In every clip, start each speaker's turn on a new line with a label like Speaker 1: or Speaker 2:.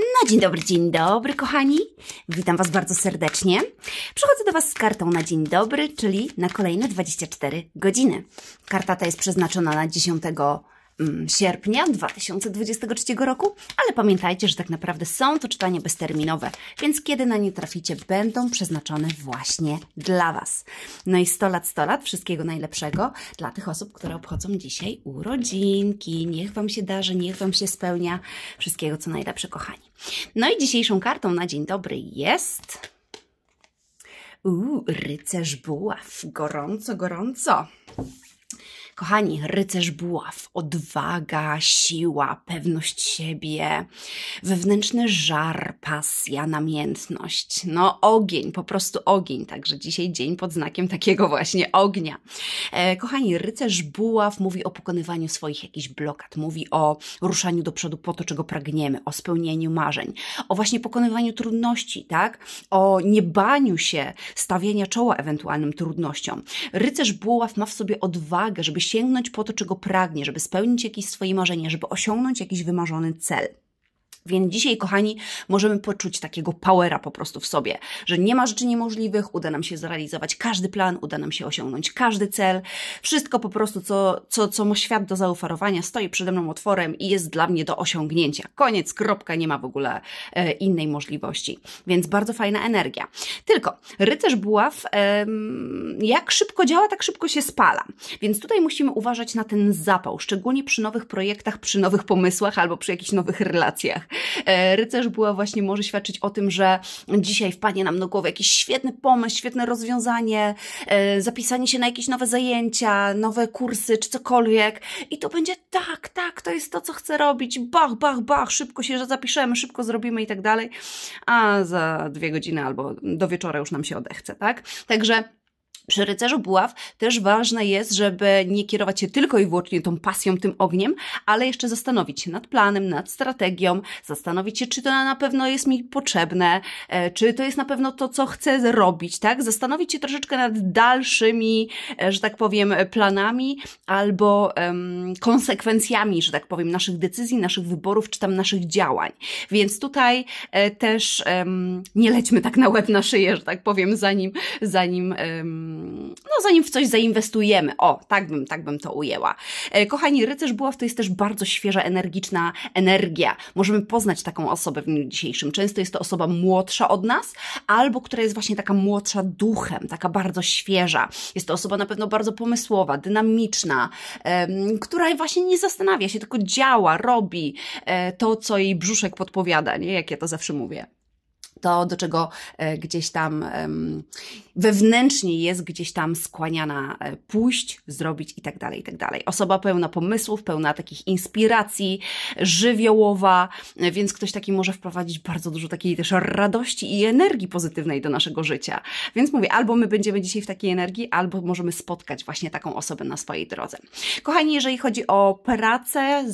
Speaker 1: No dzień dobry, dzień dobry kochani. Witam Was bardzo serdecznie. Przychodzę do Was z kartą na dzień dobry, czyli na kolejne 24 godziny. Karta ta jest przeznaczona na 10 Mm, sierpnia 2023 roku, ale pamiętajcie, że tak naprawdę są to czytania bezterminowe, więc kiedy na nie traficie, będą przeznaczone właśnie dla Was. No i 100 lat, 100 lat, wszystkiego najlepszego dla tych osób, które obchodzą dzisiaj urodzinki. Niech Wam się darzy, niech Wam się spełnia. Wszystkiego co najlepsze, kochani. No i dzisiejszą kartą na dzień dobry jest... Uuu, rycerz buław. Gorąco, gorąco. Kochani, rycerz buław, odwaga, siła, pewność siebie, wewnętrzny żar, pasja, namiętność. No, ogień, po prostu ogień, także dzisiaj dzień pod znakiem takiego właśnie ognia. E, kochani, rycerz buław mówi o pokonywaniu swoich jakichś blokad, mówi o ruszaniu do przodu po to, czego pragniemy, o spełnieniu marzeń, o właśnie pokonywaniu trudności, tak? O niebaniu się stawienia czoła ewentualnym trudnościom. Rycerz buław ma w sobie odwagę, żeby sięgnąć po to, czego pragnie, żeby spełnić jakieś swoje marzenie, żeby osiągnąć jakiś wymarzony cel. Więc dzisiaj, kochani, możemy poczuć takiego powera po prostu w sobie, że nie ma rzeczy niemożliwych, uda nam się zrealizować każdy plan, uda nam się osiągnąć każdy cel. Wszystko po prostu, co, co, co mu świat do zaoferowania, stoi przede mną otworem i jest dla mnie do osiągnięcia. Koniec, kropka, nie ma w ogóle e, innej możliwości. Więc bardzo fajna energia. Tylko rycerz buław, e, jak szybko działa, tak szybko się spala. Więc tutaj musimy uważać na ten zapał, szczególnie przy nowych projektach, przy nowych pomysłach albo przy jakichś nowych relacjach. E, rycerz była właśnie może świadczyć o tym, że dzisiaj wpadnie nam do głowy jakiś świetny pomysł, świetne rozwiązanie, e, zapisanie się na jakieś nowe zajęcia, nowe kursy czy cokolwiek i to będzie tak, tak, to jest to, co chcę robić, bach, bach, bach, szybko się zapiszemy, szybko zrobimy i tak dalej, a za dwie godziny albo do wieczora już nam się odechce, tak? Także przy rycerzu buław też ważne jest, żeby nie kierować się tylko i wyłącznie tą pasją, tym ogniem, ale jeszcze zastanowić się nad planem, nad strategią, zastanowić się, czy to na pewno jest mi potrzebne, e, czy to jest na pewno to, co chcę zrobić, tak? Zastanowić się troszeczkę nad dalszymi, e, że tak powiem, planami albo um, konsekwencjami, że tak powiem, naszych decyzji, naszych wyborów, czy tam naszych działań. Więc tutaj e, też um, nie lećmy tak na łeb na szyję, że tak powiem, zanim, zanim um, no zanim w coś zainwestujemy. O, tak bym, tak bym to ujęła. E, kochani, Rycerz Buław to jest też bardzo świeża, energiczna energia. Możemy poznać taką osobę w dniu dzisiejszym. Często jest to osoba młodsza od nas, albo która jest właśnie taka młodsza duchem, taka bardzo świeża. Jest to osoba na pewno bardzo pomysłowa, dynamiczna, która właśnie nie zastanawia się, tylko działa, robi e, to, co jej brzuszek podpowiada, nie? Jak ja to zawsze mówię to, do czego e, gdzieś tam wewnętrznie jest gdzieś tam skłaniana e, pójść, zrobić i tak dalej, i tak dalej. Osoba pełna pomysłów, pełna takich inspiracji, żywiołowa, e, więc ktoś taki może wprowadzić bardzo dużo takiej też radości i energii pozytywnej do naszego życia. Więc mówię, albo my będziemy dzisiaj w takiej energii, albo możemy spotkać właśnie taką osobę na swojej drodze. Kochani, jeżeli chodzi o pracę,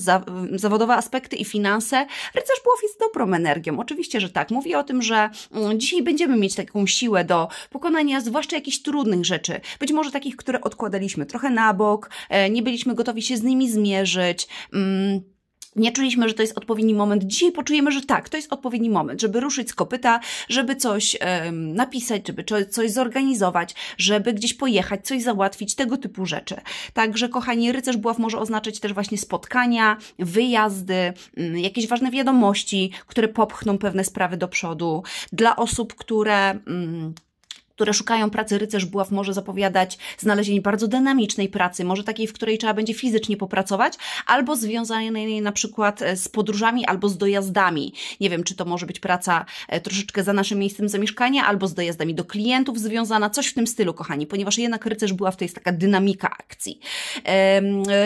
Speaker 1: zawodowe aspekty i finanse, rycerz buław jest dobrą energią. Oczywiście, że tak. Mówi o tym, że że mm, dzisiaj będziemy mieć taką siłę do pokonania zwłaszcza jakichś trudnych rzeczy, być może takich, które odkładaliśmy trochę na bok, e, nie byliśmy gotowi się z nimi zmierzyć. Mm, nie czuliśmy, że to jest odpowiedni moment. Dzisiaj poczujemy, że tak, to jest odpowiedni moment, żeby ruszyć z kopyta, żeby coś um, napisać, żeby coś zorganizować, żeby gdzieś pojechać, coś załatwić, tego typu rzeczy. Także, kochani, rycerz buław może oznaczać też właśnie spotkania, wyjazdy, mm, jakieś ważne wiadomości, które popchną pewne sprawy do przodu. Dla osób, które. Um, które szukają pracy, rycerz buław może zapowiadać znalezienie bardzo dynamicznej pracy, może takiej, w której trzeba będzie fizycznie popracować, albo związanej na przykład e, z podróżami, albo z dojazdami. Nie wiem, czy to może być praca e, troszeczkę za naszym miejscem zamieszkania, albo z dojazdami do klientów związana, coś w tym stylu, kochani, ponieważ jednak rycerz buław to jest taka dynamika akcji.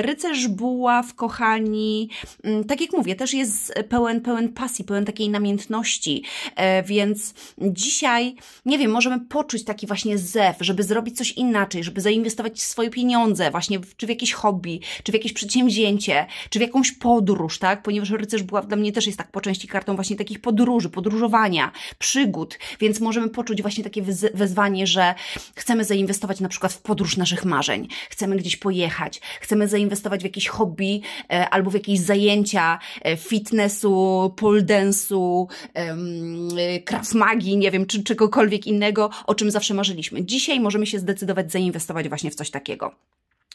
Speaker 1: Rycerz buław, kochani, mm, tak jak mówię, też jest pełen, pełen pasji, pełen takiej namiętności, e, więc dzisiaj, nie wiem, możemy poczuć poczuć taki właśnie zew, żeby zrobić coś inaczej, żeby zainwestować swoje pieniądze właśnie czy w jakieś hobby, czy w jakieś przedsięwzięcie, czy w jakąś podróż, tak? Ponieważ rycerz była dla mnie też jest tak po części kartą właśnie takich podróży, podróżowania, przygód, więc możemy poczuć właśnie takie wezwanie, że chcemy zainwestować na przykład w podróż naszych marzeń, chcemy gdzieś pojechać, chcemy zainwestować w jakieś hobby e, albo w jakieś zajęcia e, fitnessu, pole dance'u, e, magii, nie wiem, czy czegokolwiek innego, o czym zawsze marzyliśmy. Dzisiaj możemy się zdecydować zainwestować właśnie w coś takiego.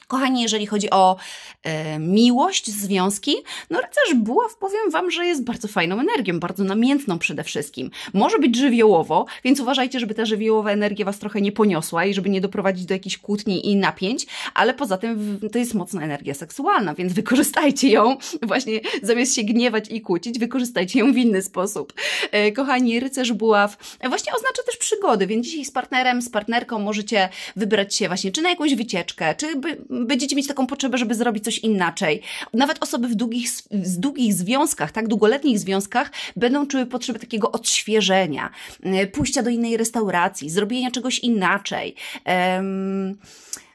Speaker 1: Kochani, jeżeli chodzi o e, miłość, związki, no rycerz buław powiem Wam, że jest bardzo fajną energią, bardzo namiętną przede wszystkim. Może być żywiołowo, więc uważajcie, żeby ta żywiołowa energia Was trochę nie poniosła i żeby nie doprowadzić do jakichś kłótni i napięć, ale poza tym to jest mocna energia seksualna, więc wykorzystajcie ją właśnie zamiast się gniewać i kłócić, wykorzystajcie ją w inny sposób. E, kochani, rycerz buław e, właśnie oznacza też przygody, więc dzisiaj z partnerem, z partnerką możecie wybrać się właśnie czy na jakąś wycieczkę, czy by będziecie mieć taką potrzebę, żeby zrobić coś inaczej. Nawet osoby w długich, z długich związkach, tak, długoletnich związkach, będą czuły potrzebę takiego odświeżenia, e, pójścia do innej restauracji, zrobienia czegoś inaczej. Um,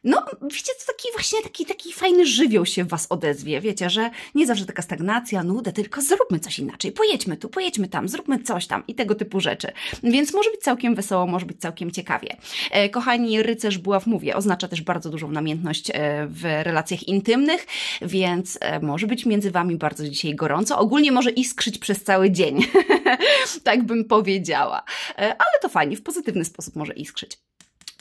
Speaker 1: no wiecie, to taki właśnie taki, taki fajny żywioł się w was odezwie, wiecie, że nie zawsze taka stagnacja, nuda, tylko zróbmy coś inaczej, pojedźmy tu, pojedźmy tam, zróbmy coś tam i tego typu rzeczy. Więc może być całkiem wesoło, może być całkiem ciekawie. E, kochani, rycerz buław, mówię, oznacza też bardzo dużą namiętność e, w relacjach intymnych, więc e, może być między wami bardzo dzisiaj gorąco, ogólnie może iskrzyć przez cały dzień, tak bym powiedziała, e, ale to fajnie, w pozytywny sposób może iskrzyć.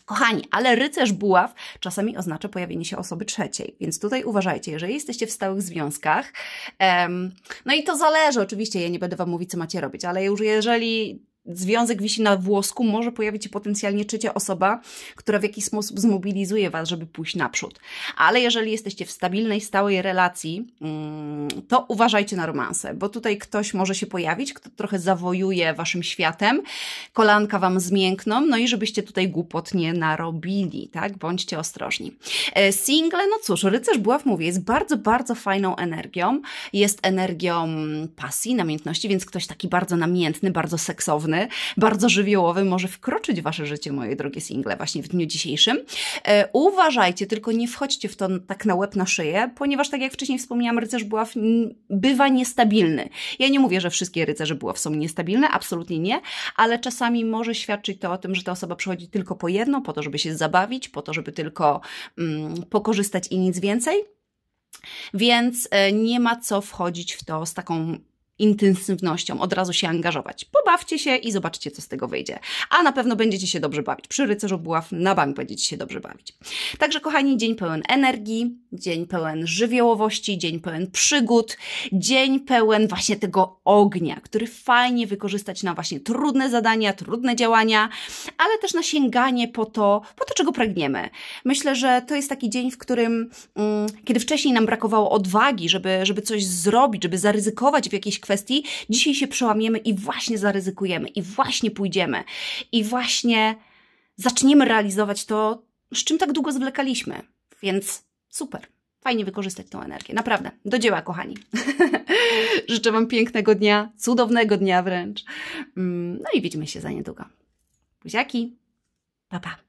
Speaker 1: Kochani, ale rycerz buław czasami oznacza pojawienie się osoby trzeciej, więc tutaj uważajcie, jeżeli jesteście w stałych związkach, no i to zależy oczywiście, ja nie będę Wam mówić, co macie robić, ale już jeżeli związek wisi na włosku, może pojawić się potencjalnie trzecia osoba, która w jakiś sposób zmobilizuje Was, żeby pójść naprzód. Ale jeżeli jesteście w stabilnej, stałej relacji, mm, to uważajcie na romanse, bo tutaj ktoś może się pojawić, kto trochę zawojuje Waszym światem, kolanka Wam zmiękną, no i żebyście tutaj głupot nie narobili, tak? Bądźcie ostrożni. E, single, no cóż, Rycerz Buław, mówię, jest bardzo, bardzo fajną energią. Jest energią pasji, namiętności, więc ktoś taki bardzo namiętny, bardzo seksowny, bardzo żywiołowy może wkroczyć w wasze życie, moje drogie single, właśnie w dniu dzisiejszym. E, uważajcie, tylko nie wchodźcie w to tak na łeb na szyję, ponieważ tak jak wcześniej wspomniałam, rycerz buław bywa niestabilny. Ja nie mówię, że wszystkie rycerze buław są niestabilne, absolutnie nie, ale czasami może świadczyć to o tym, że ta osoba przychodzi tylko po jedno, po to, żeby się zabawić, po to, żeby tylko mm, pokorzystać i nic więcej. Więc e, nie ma co wchodzić w to z taką intensywnością, od razu się angażować. Pobawcie się i zobaczcie, co z tego wyjdzie. A na pewno będziecie się dobrze bawić. Przy rycerzu buław na bank będziecie się dobrze bawić. Także, kochani, dzień pełen energii, dzień pełen żywiołowości, dzień pełen przygód, dzień pełen właśnie tego ognia, który fajnie wykorzystać na właśnie trudne zadania, trudne działania, ale też na sięganie po to, po to czego pragniemy. Myślę, że to jest taki dzień, w którym, mm, kiedy wcześniej nam brakowało odwagi, żeby, żeby coś zrobić, żeby zaryzykować w jakiejś kwestii, dzisiaj się przełamiemy i właśnie zaryzykujemy, i właśnie pójdziemy, i właśnie zaczniemy realizować to, z czym tak długo zwlekaliśmy. Więc super. Fajnie wykorzystać tą energię. Naprawdę. Do dzieła, kochani. Życzę Wam pięknego dnia, cudownego dnia wręcz. Mm, no i widzimy się za niedługo. Buziaki. Pa, pa.